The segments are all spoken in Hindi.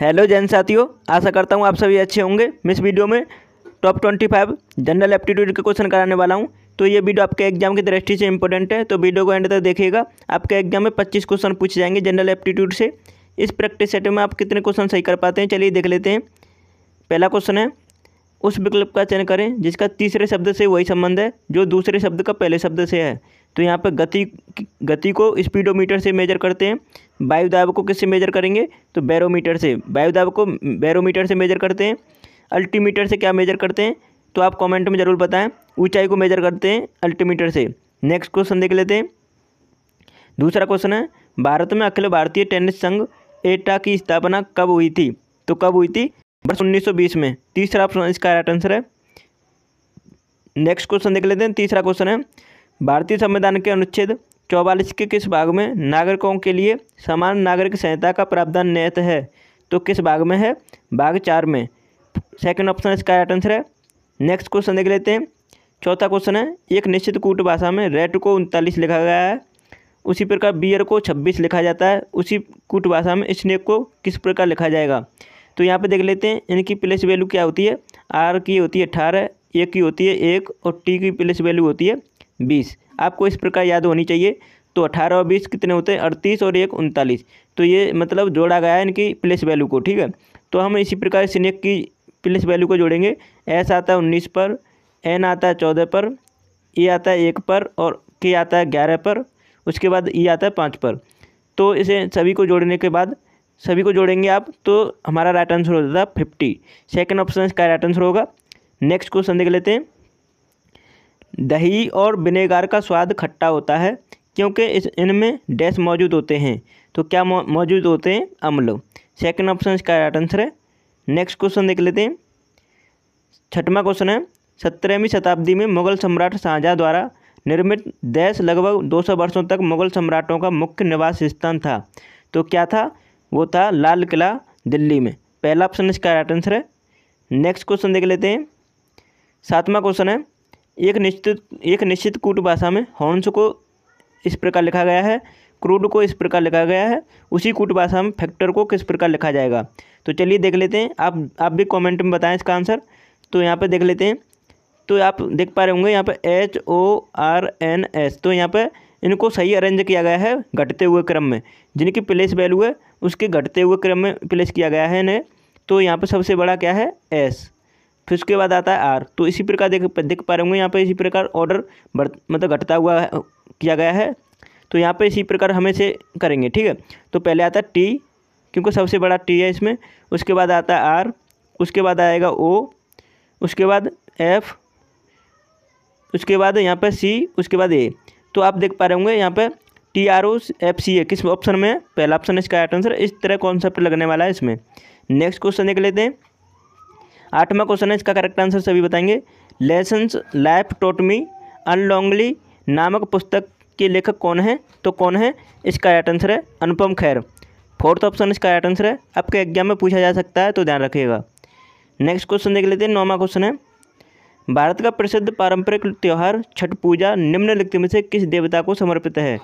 हेलो जैन साथियों आशा करता हूँ आप सभी अच्छे होंगे मैं इस वीडियो में top twenty five general aptitude के क्वेश्चन कराने वाला हूँ तो ये वीडियो आपके एग्जाम की दृष्टि से इंपॉर्टेंट है तो वीडियो को एंड तक देखिएगा आपके एग्जाम में पच्चीस क्वेश्चन पूछे जाएंगे जनरल एप्टीट्यूड से इस प्रैक्टिस सेट में आप कितने क्वेश्चन सही कर पाते हैं चलिए देख लेते हैं पहला क्वेश्चन है उस विकल्प का चयन करें जिसका तीसरे शब्द से वही संबंध है जो दूसरे शब्द का पहले शब्द से है तो यहाँ पर गति गति को स्पीडोमीटर से मेजर करते हैं वायु दाब को किससे मेजर करेंगे तो बैरोमीटर से वायु दाब को बैरोमीटर से मेजर करते हैं अल्टीमीटर से क्या मेजर करते हैं तो आप कमेंट में ज़रूर बताएं ऊंचाई को मेजर करते हैं अल्टीमीटर से नेक्स्ट क्वेश्चन देख लेते हैं दूसरा क्वेश्चन है भारत में अखिल भारतीय टेनिस संघ एटा की स्थापना कब हुई थी तो कब हुई थी वर्ष उन्नीस में तीसरा ऑप्शन इसका राइट आंसर है नेक्स्ट क्वेश्चन देख लेते हैं तीसरा क्वेश्चन है भारतीय संविधान के अनुच्छेद चौवालीस के किस भाग में नागरिकों के लिए समान नागरिक संहिता का प्रावधान नियत है तो किस भाग में है भाग चार में सेकंड ऑप्शन इसका राइट आंसर है नेक्स्ट क्वेश्चन देख लेते हैं चौथा क्वेश्चन है एक निश्चित कूट भाषा में रेट को उनतालीस लिखा गया है उसी प्रकार बियर को छब्बीस लिखा जाता है उसी कूट भाषा में स्नेक को किस प्रकार लिखा जाएगा तो यहाँ पे देख लेते हैं इनकी प्लेस वैल्यू क्या होती है आर की होती है अठारह ए की होती है एक और टी की प्लेस वैल्यू होती है बीस आपको इस प्रकार याद होनी चाहिए तो अठारह और बीस कितने होते हैं अड़तीस और एक उनतालीस तो ये मतलब जोड़ा गया है इनकी प्लेस वैल्यू को ठीक है तो हम इसी प्रकार सिनेक की प्लेस वैल्यू को जोड़ेंगे एस आता है उन्नीस पर एन आता है चौदह पर ए आता है एक पर और के आता है ग्यारह पर उसके बाद ई आता है पाँच पर तो इसे सभी को जोड़ने के बाद सभी को जोड़ेंगे आप तो हमारा राइट आंसर हो जाता है फिफ्टी सेकेंड ऑप्शन इसका राइट आंसर होगा नेक्स्ट क्वेश्चन देख लेते हैं दही और विनेगार का स्वाद खट्टा होता है क्योंकि इस इनमें डैश मौजूद होते हैं तो क्या मौजूद होते हैं अम्ल सेकंड ऑप्शन इसका राइट आंसर है नेक्स्ट क्वेश्चन देख लेते हैं छठवा क्वेश्चन है सत्रहवीं शताब्दी में मुगल सम्राट शाहजहाँ द्वारा निर्मित देश लगभग 200 वर्षों तक मुगल सम्राटों का मुख्य निवास स्थान था तो क्या था वो था लाल किला दिल्ली में पहला ऑप्शन इसका राइट आंसर है नेक्स्ट क्वेश्चन देख लेते हैं सातवां क्वेश्चन है एक निश्चित एक निश्चित कूट भाषा में हॉर्न्स को इस प्रकार लिखा गया है क्रूड को इस प्रकार लिखा गया है उसी कूट भाषा में फैक्टर को किस प्रकार लिखा जाएगा तो चलिए देख लेते हैं आप आप भी कमेंट में बताएं इसका आंसर तो यहाँ पर देख लेते हैं तो आप देख पा रहे होंगे यहाँ पर H O R N S तो यहाँ पर इनको सही अरेंज किया गया है घटते हुए क्रम में जिनकी प्लेस वैल्यू है उसके घटते हुए क्रम में प्लेस किया गया है इन्हें तो यहाँ पर सबसे बड़ा क्या है एस फिर उसके बाद आता है आर तो इसी प्रकार देख देख पा रहे होंगे यहाँ पर इसी प्रकार ऑर्डर बढ़ मतलब घटता हुआ किया गया है तो यहाँ पर इसी प्रकार हमें से करेंगे ठीक है तो पहले आता है टी क्योंकि सबसे बड़ा टी है इसमें उसके बाद आता है आर उसके बाद आएगा ओ उसके बाद एफ उसके बाद यहाँ पर सी उसके बाद ए तो आप देख पा रहे होंगे यहाँ पर T R O F C A किस ऑप्शन में पहला ऑप्शन इसका आंसर इस तरह कॉन्सेप्ट लगने वाला है इसमें नेक्स्ट क्वेश्चन देख लेते हैं आठवां क्वेश्चन है इसका करेक्ट आंसर सभी बताएंगे लेसन्स लाइफ टोटमी अनलोंगली नामक पुस्तक के लेखक कौन है तो कौन है इसका राइट आंसर है अनुपम खैर फोर्थ ऑप्शन इसका राइट आंसर है आपके एग्जाम में पूछा जा सकता है तो ध्यान रखिएगा नेक्स्ट क्वेश्चन देख लेते हैं नौवा क्वेश्चन है भारत का प्रसिद्ध पारंपरिक त्यौहार छठ पूजा निम्नलिखित में से किस देवता को समर्पित है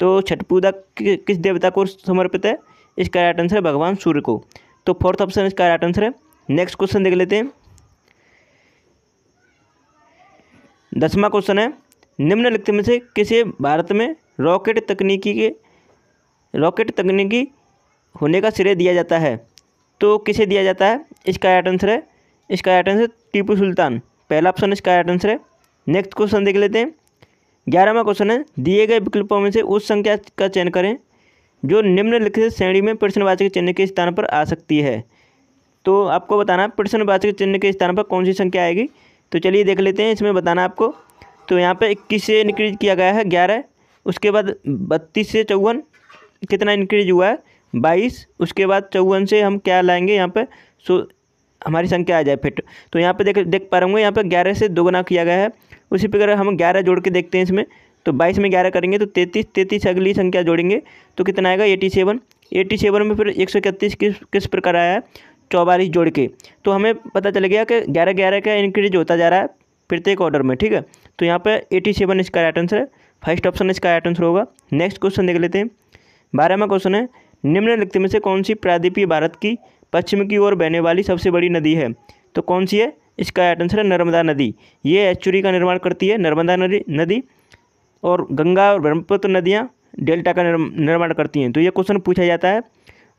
तो छठ पूजा किस देवता को समर्पित है इसका राइट आंसर है भगवान सूर्य को तो फोर्थ ऑप्शन इसका राइट आंसर है नेक्स्ट क्वेश्चन देख लेते हैं दसवा क्वेश्चन है निम्नलिखित में से किसे भारत में रॉकेट तकनीकी के रॉकेट तकनीकी होने का श्रेय दिया जाता है तो किसे दिया जाता है इसका राइट आंसर है इसका राइट आंसर टीपू सुल्तान पहला ऑप्शन इसका राइट आंसर है नेक्स्ट क्वेश्चन देख लेते हैं ग्यारहवा क्वेश्चन है दिए गए विकल्पों में से उस संख्या का चयन करें जो निम्नलिखित श्रेणी में प्रश्नवाचक चिन्ह के स्थान पर आ सकती है तो आपको बताना वाचक चिन्ह के स्थान पर कौन सी संख्या आएगी तो चलिए देख लेते हैं इसमें बताना आपको तो यहाँ पर इक्कीस से इनक्रीज किया गया है ग्यारह उसके बाद बत्तीस से चौवन कितना इंक्रीज हुआ है बाईस उसके बाद चौवन से हम क्या लाएंगे यहाँ पर सो हमारी संख्या आ जाए फिट तो यहाँ पे देख देख पा रहे यहाँ पे ग्यारह से दोगुना किया गया है उसी प्रकार हम ग्यारह जोड़ के देखते हैं इसमें तो बाईस में ग्यारह करेंगे तो तैंतीस तैंतीस अगली संख्या जोड़ेंगे तो कितना आएगा एटी सेवन एटी सेवन में फिर एक सौ इकतीस किस किस प्रकार आया है चौबालीस जोड़ के तो हमें पता चल गया कि ग्यारह ग्यारह का इंक्रीज होता जा रहा है प्रत्येक ऑर्डर में ठीक है तो यहाँ पर एटी सेवन इसका राइट आंसर है फर्स्ट ऑप्शन इसका राइट आंसर होगा नेक्स्ट क्वेश्चन देख लेते हैं बारहवा क्वेश्चन है निम्नलिखित में से कौन सी प्रादीपीय भारत की पश्चिम की ओर बहने वाली सबसे बड़ी नदी है तो कौन सी है इसका राइट आंसर है नर्मदा नदी ये एचुरी का निर्माण करती है नर्मदा नदी नदी और गंगा और ब्रह्मपुत्र नदियाँ डेल्टा का निर्माण करती हैं तो ये क्वेश्चन पूछा जाता है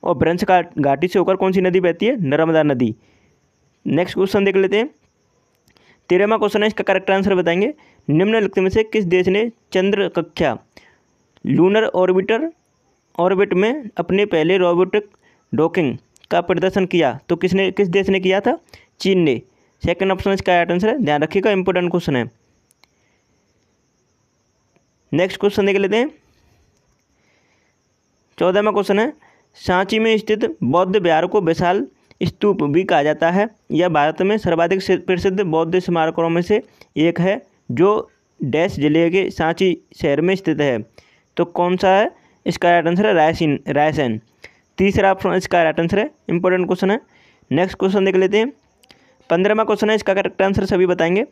और ब्रंश घाटी से होकर कौन सी नदी बहती है नर्मदा नदी नेक्स्ट क्वेश्चन देख लेते हैं तेरहवा क्वेश्चन है इसका करेक्ट आंसर बताएंगे निम्नलिखित में से किस देश ने चंद्र कक्षा लूनर ऑर्बिटर ऑर्बिट में अपने पहले रोबोटिक डॉकिंग का प्रदर्शन किया तो किसने किस देश ने किया था चीन ने सेकंड ऑप्शन इसका राइट आंसर है ध्यान रखिएगा इंपॉर्टेंट क्वेश्चन है नेक्स्ट क्वेश्चन देख लेते हैं चौदहवा क्वेश्चन है सांची में स्थित बौद्ध विहार को विशाल स्तूप भी कहा जाता है यह भारत में सर्वाधिक प्रसिद्ध बौद्ध स्मारकों में से एक है जो डैश जिले के सांची शहर में स्थित है तो कौन सा है इसका राइट आंसर है रायसिन रायसेन तीसरा ऑप्शन इसका राइट आंसर है इंपॉर्टेंट क्वेश्चन है नेक्स्ट क्वेश्चन देख लेते हैं पंद्रहवा क्वेश्चन है इसका करेक्ट आंसर सभी बताएंगे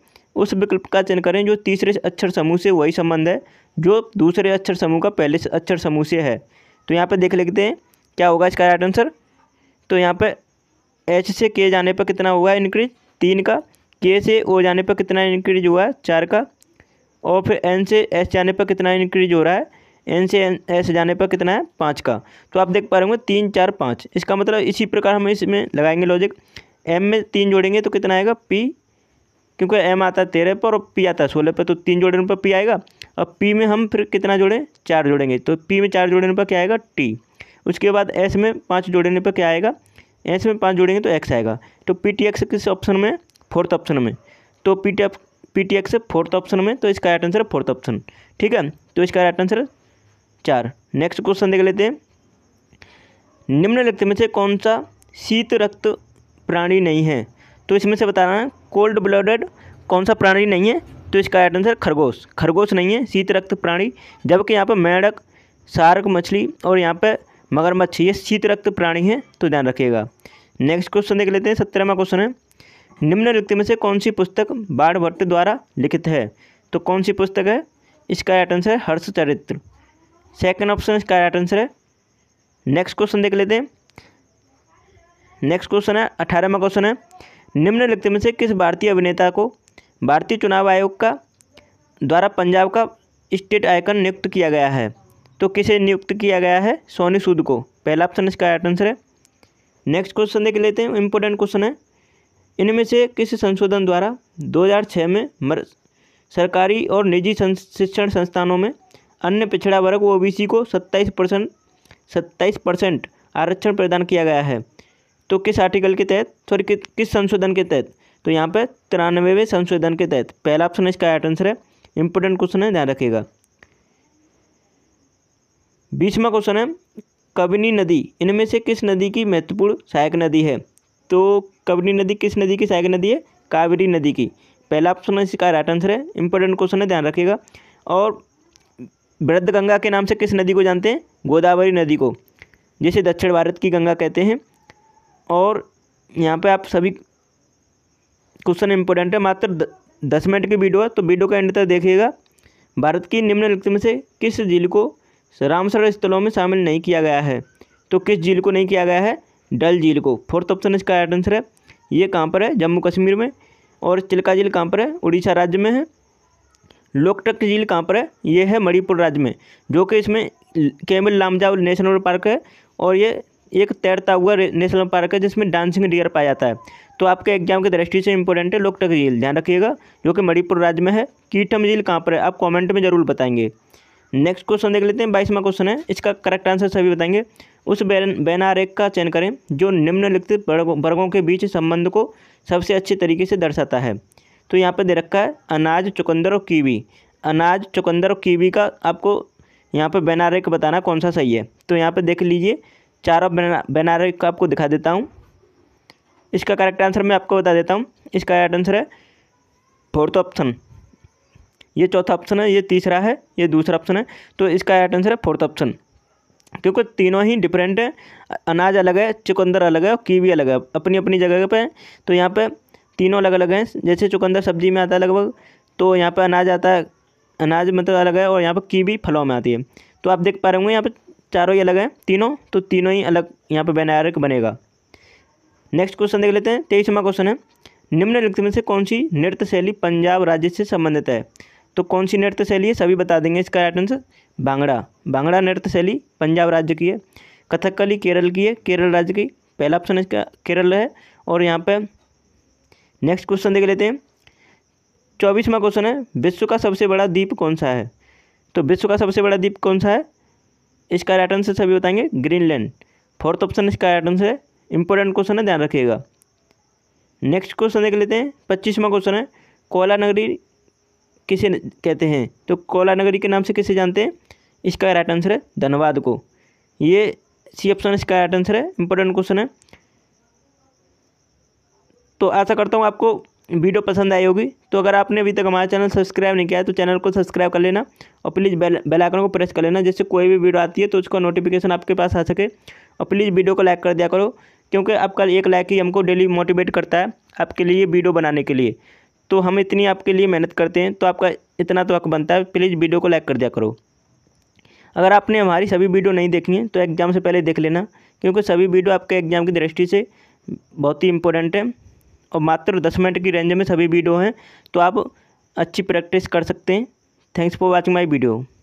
उस विकल्प का चयन करें जो तीसरे अक्षर समूह से वही संबंध है जो दूसरे अक्षर समूह का पहले अक्षर समूह से है तो यहाँ पर देख लेते हैं क्या होगा इसका राइट आंसर तो यहाँ पर एच से के जाने पर कितना हुआ इंक्रीज तीन का के से ओ जाने पर कितना इंक्रीज हुआ है चार का और फिर एन से एस जाने पर कितना इंक्रीज हो रहा है एन से एन एस जाने पर कितना है पाँच का तो आप देख पा रहे होंगे तीन चार पाँच इसका मतलब इसी प्रकार हम इसमें लगाएंगे लॉजिक एम में तीन जोड़ेंगे तो कितना आएगा पी क्योंकि एम आता है तेरह पर और पी आता है सोलह पर तो तीन जोड़ने पर पी आएगा और पी में हम फिर कितना जोड़ें चार जोड़ेंगे तो पी में चार जोड़ने पर क्या आएगा टी उसके बाद एस में पाँच जोड़ने पर क्या आएगा एस में पाँच जोड़ेंगे तो एक्स तो आएगा तो पी टी एक्स किस ऑप्शन में फोर्थ ऑप्शन में तो P T P T X fourth option में तो इसका राइट आंसर है फोर्थ ऑप्शन ठीक है तो इसका राइट आंसर है चार नेक्स्ट क्वेश्चन देख लेते हैं निम्नलिखित में से कौन सा शीत रक्त प्राणी नहीं है तो इसमें से बताना है कोल्ड ब्लडेड कौन सा प्राणी नहीं है तो इसका राइट आंसर खरगोश खरगोश नहीं है शीत रक्त प्राणी जबकि यहाँ पर मेढक शार्क मछली और यहाँ पर मगरमच्छ ये शीत रक्त प्राणी है तो ध्यान रखिएगा नेक्स्ट क्वेश्चन देख लेते हैं सत्रहवा क्वेश्चन है निम्नलिखित में से कौन सी पुस्तक बाढ़ भट्ट द्वारा लिखित है तो कौन सी पुस्तक है इसका राइट आंसर है हर्ष चरित्र सेकेंड ऑप्शन इसका राइट आंसर है नेक्स्ट क्वेश्चन देख लेते हैं नेक्स्ट क्वेश्चन है अठारहवा क्वेश्चन है निम्नलिखित में से किस भारतीय अभिनेता को भारतीय चुनाव आयोग का द्वारा पंजाब का स्टेट आयकन नियुक्त किया गया है तो किसे नियुक्त किया गया है सोनी सूद को पहला ऑप्शन इसका राइट आंसर है नेक्स्ट क्वेश्चन देख लेते हैं इंपॉर्टेंट क्वेश्चन है इनमें से किस संशोधन द्वारा 2006 में मर, सरकारी और निजी शिक्षण संस्थानों में अन्य पिछड़ा वर्ग ओ बी को सत्ताईस परसेंट सत्ताईस परसेंट आरक्षण प्रदान किया गया है तो किस आर्टिकल के तहत सॉरी कि, किस संशोधन के तहत तो यहाँ पर तिरानवेवें संशोधन के तहत पहला ऑप्शन इसका राइट आंसर है इंपॉर्टेंट क्वेश्चन है ध्यान रखिएगा बीसवा क्वेश्चन है कबनी नदी इनमें से किस नदी की महत्वपूर्ण सहायक नदी है तो कबनी नदी किस नदी की सहायक नदी है कावेरी नदी की पहला ऑप्शन इसका राइट आंसर है इंपॉर्टेंट क्वेश्चन है ध्यान रखिएगा और वृद्ध गंगा के नाम से किस नदी को जानते हैं गोदावरी नदी को जिसे दक्षिण भारत की गंगा कहते हैं और यहाँ पे आप सभी क्वेश्चन इंपॉर्टेंट है मात्र दस मिनट की वीडियो है तो वीडियो का एंड तक देखिएगा भारत की निम्नलिखित में से किस जिले को रामसर स्थलों में शामिल नहीं किया गया है तो किस झील को नहीं किया गया है डल झील को फोर्थ ऑप्शन इसका राइट आंसर है ये कहाँ पर है जम्मू कश्मीर में और चिल्का झील कहाँ पर है उड़ीसा राज्य में है लोकटक झील कहाँ पर है ये है मणिपुर राज्य में जो कि इसमें केमल लामजाव नेशनल पार्क है और ये एक तैरता हुआ नेशनल पार्क है जिसमें डांसिंग डियर पाया जाता है तो आपके एग्जाम की दृष्टि से इंपॉर्टेंट है लोकटक झील ध्यान रखिएगा जो कि मणिपुर राज्य में है कीटम झील कहाँ पर है आप कमेंट में ज़रूर बताएंगे नेक्स्ट क्वेश्चन देख लेते हैं बाईसवा क्वेश्चन है इसका करेक्ट आंसर सभी बताएंगे उस बैन बैनारेख का चयन करें जो निम्नलिखित वर्गों के बीच संबंध को सबसे अच्छे तरीके से दर्शाता है तो यहाँ पर दे रखा है अनाज चुकंदर और कीवी अनाज चुकंदर और कीवी का आपको यहाँ पर बैनारेख बताना कौन सा सही है तो यहाँ पर देख लीजिए चारों बैनारेख का आपको दिखा देता हूँ इसका करेक्ट आंसर मैं आपको बता देता हूँ इसका आंसर है फोर्थ ऑप्शन ये चौथा ऑप्शन है ये तीसरा है ये दूसरा ऑप्शन है तो इसका राइट आंसर है फोर्थ ऑप्शन क्योंकि तीनों ही डिफरेंट है अनाज अलग है चुकंदर अलग है और कीवी अलग है अपनी अपनी जगह पे तो यहाँ पे तीनों अलग अलग हैं जैसे चुकंदर सब्जी में आता है लगभग तो यहाँ पे अनाज आता है अनाज मतलब अलग है और यहाँ पे कीवी फलों में आती है तो आप देख पा रहे होंगे यहाँ पर चारों ही अलग हैं तीनों तो तीनों ही अलग यहाँ पर बैनारक बनेगा नेक्स्ट क्वेश्चन देख लेते हैं तेईसवा क्वेश्चन है निम्नलिखित में से कौन सी नृत्य शैली पंजाब राज्य से संबंधित है तो कौन सी नृत्य शैली है सभी बता देंगे इसका राइट आंसर भांगड़ा भांगड़ा नृत्य शैली पंजाब राज्य की है कथकली केरल की है केरल राज्य की पहला ऑप्शन इसका केरल है और यहाँ पर नेक्स्ट क्वेश्चन देख लेते हैं चौबीसवा क्वेश्चन है विश्व का सबसे बड़ा द्वीप कौन सा है तो विश्व का सबसे बड़ा द्वीप कौन सा है इसका राइट आंसर सभी बताएंगे ग्रीनलैंड फोर्थ ऑप्शन इसका राइट आंसर है इंपॉर्टेंट क्वेश्चन है ध्यान रखिएगा नेक्स्ट क्वेश्चन देख लेते हैं पच्चीसवा क्वेश्चन है कोयला नगरी किसे कहते हैं तो कोला नगरी के नाम से किसे जानते हैं इसका राइट आंसर है धनबाद को ये सी ऑप्शन इसका राइट आंसर है इंपॉर्टेंट क्वेश्चन है तो आशा करता हूँ आपको वीडियो पसंद आई होगी तो अगर आपने अभी तक हमारा चैनल सब्सक्राइब नहीं किया है तो चैनल को सब्सक्राइब कर लेना और प्लीज़ बेल बेल आइकन को प्रेस कर लेना जिससे कोई भी वीडियो आती है तो उसका नोटिफिकेशन आपके पास आ सके और प्लीज़ वीडियो को लाइक कर दिया करो क्योंकि आपका एक लाइक ही हमको डेली मोटिवेट करता है आपके लिए वीडियो बनाने के लिए तो हम इतनी आपके लिए मेहनत करते हैं तो आपका इतना तो हक बनता है प्लीज़ वीडियो को लाइक कर दिया करो अगर आपने हमारी सभी वीडियो नहीं देखी है तो एग्ज़ाम से पहले देख लेना क्योंकि सभी वीडियो आपके एग्ज़ाम की दृष्टि से बहुत ही इंपॉर्टेंट है और मात्र दस मिनट की रेंज में सभी वीडियो हैं तो आप अच्छी प्रैक्टिस कर सकते हैं thanks for watching my video